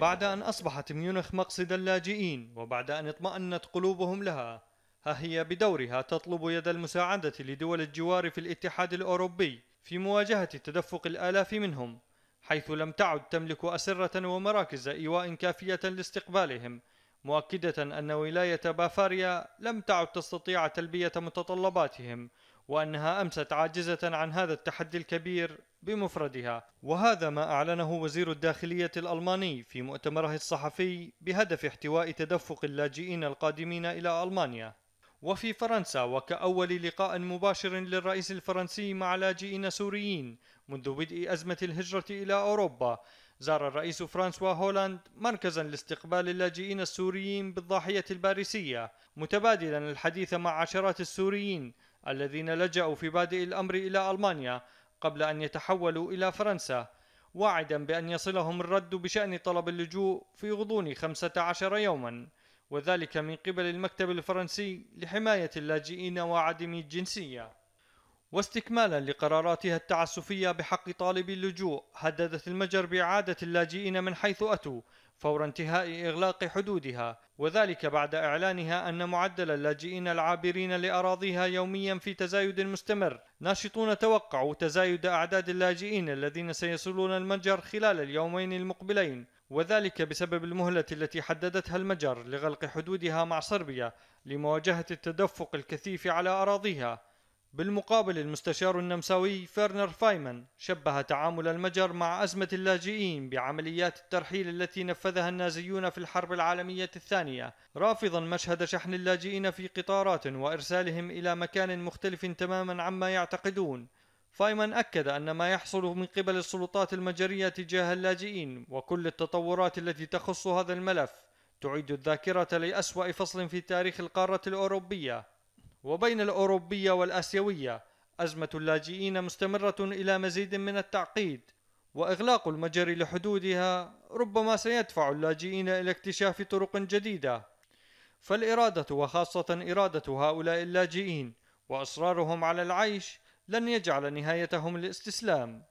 بعد أن أصبحت ميونخ مقصد اللاجئين وبعد أن اطمأنت قلوبهم لها ها هي بدورها تطلب يد المساعدة لدول الجوار في الاتحاد الأوروبي في مواجهة تدفق الآلاف منهم حيث لم تعد تملك أسرة ومراكز إيواء كافية لاستقبالهم مؤكدة أن ولاية بافاريا لم تعد تستطيع تلبية متطلباتهم وأنها أمست عاجزة عن هذا التحدي الكبير بمفردها وهذا ما أعلنه وزير الداخلية الألماني في مؤتمره الصحفي بهدف احتواء تدفق اللاجئين القادمين إلى ألمانيا وفي فرنسا وكأول لقاء مباشر للرئيس الفرنسي مع لاجئين سوريين منذ بدء أزمة الهجرة إلى أوروبا زار الرئيس فرانسوا هولاند مركزا لاستقبال اللاجئين السوريين بالضاحية الباريسية متبادلا الحديث مع عشرات السوريين الذين لجأوا في بادئ الأمر إلى ألمانيا قبل أن يتحولوا إلى فرنسا واعدا بأن يصلهم الرد بشأن طلب اللجوء في غضون 15 يوما وذلك من قبل المكتب الفرنسي لحماية اللاجئين وعدم الجنسية واستكمالا لقراراتها التعسفية بحق طالبي اللجوء هددت المجر بإعادة اللاجئين من حيث أتوا فور انتهاء إغلاق حدودها وذلك بعد إعلانها أن معدل اللاجئين العابرين لأراضيها يوميا في تزايد مستمر ناشطون توقعوا تزايد أعداد اللاجئين الذين سيصلون المجر خلال اليومين المقبلين وذلك بسبب المهلة التي حددتها المجر لغلق حدودها مع صربيا لمواجهة التدفق الكثيف على أراضيها بالمقابل المستشار النمساوي فيرنر فايمان شبه تعامل المجر مع أزمة اللاجئين بعمليات الترحيل التي نفذها النازيون في الحرب العالمية الثانية رافضا مشهد شحن اللاجئين في قطارات وإرسالهم إلى مكان مختلف تماما عما يعتقدون فايمان أكد أن ما يحصل من قبل السلطات المجرية تجاه اللاجئين وكل التطورات التي تخص هذا الملف تعيد الذاكرة لأسوأ فصل في تاريخ القارة الأوروبية وبين الأوروبية والآسيوية أزمة اللاجئين مستمرة إلى مزيد من التعقيد وإغلاق المجر لحدودها ربما سيدفع اللاجئين إلى اكتشاف طرق جديدة فالإرادة وخاصة إرادة هؤلاء اللاجئين وإصرارهم على العيش لن يجعل نهايتهم الاستسلام